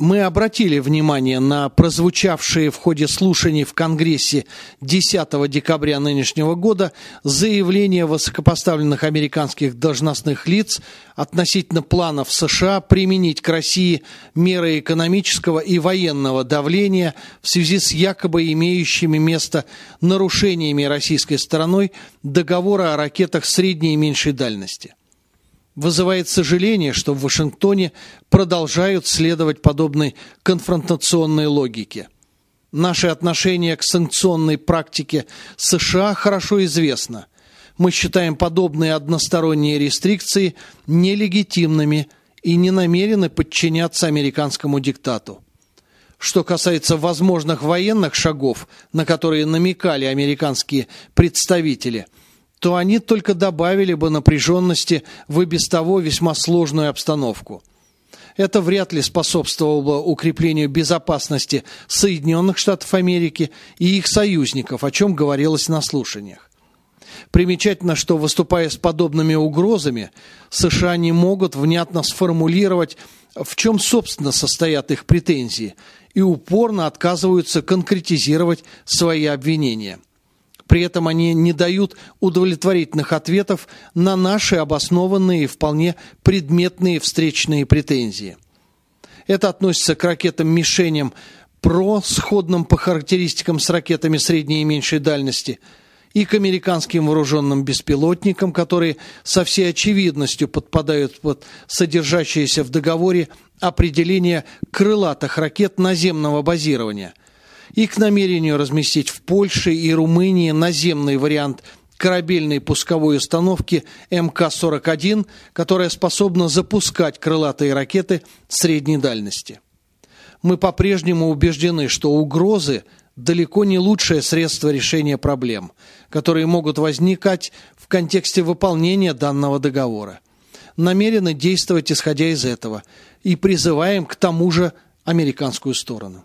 мы обратили внимание на прозвучавшие в ходе слушаний в Конгрессе 10 декабря нынешнего года заявления высокопоставленных американских должностных лиц относительно планов США применить к России меры экономического и военного давления в связи с якобы имеющими место нарушениями российской стороной договора о ракетах средней и меньшей дальности вызывает сожаление, что в Вашингтоне продолжают следовать подобной конфронтационной логике. Наше отношение к санкционной практике США хорошо известно. Мы считаем подобные односторонние рестрикции нелегитимными и не намерены подчиняться американскому диктату. Что касается возможных военных шагов, на которые намекали американские представители – то они только добавили бы напряженности в и без того весьма сложную обстановку. Это вряд ли способствовало укреплению безопасности Соединенных Штатов Америки и их союзников, о чем говорилось на слушаниях. Примечательно, что выступая с подобными угрозами, США не могут внятно сформулировать, в чем, собственно, состоят их претензии, и упорно отказываются конкретизировать свои обвинения – при этом они не дают удовлетворительных ответов на наши обоснованные и вполне предметные встречные претензии. Это относится к ракетам-мишеням ПРО, сходным по характеристикам с ракетами средней и меньшей дальности, и к американским вооруженным беспилотникам, которые со всей очевидностью подпадают под содержащееся в договоре определение крылатых ракет наземного базирования – и к намерению разместить в Польше и Румынии наземный вариант корабельной пусковой установки МК-41, которая способна запускать крылатые ракеты средней дальности. Мы по-прежнему убеждены, что угрозы далеко не лучшее средство решения проблем, которые могут возникать в контексте выполнения данного договора. Намерены действовать исходя из этого и призываем к тому же американскую сторону.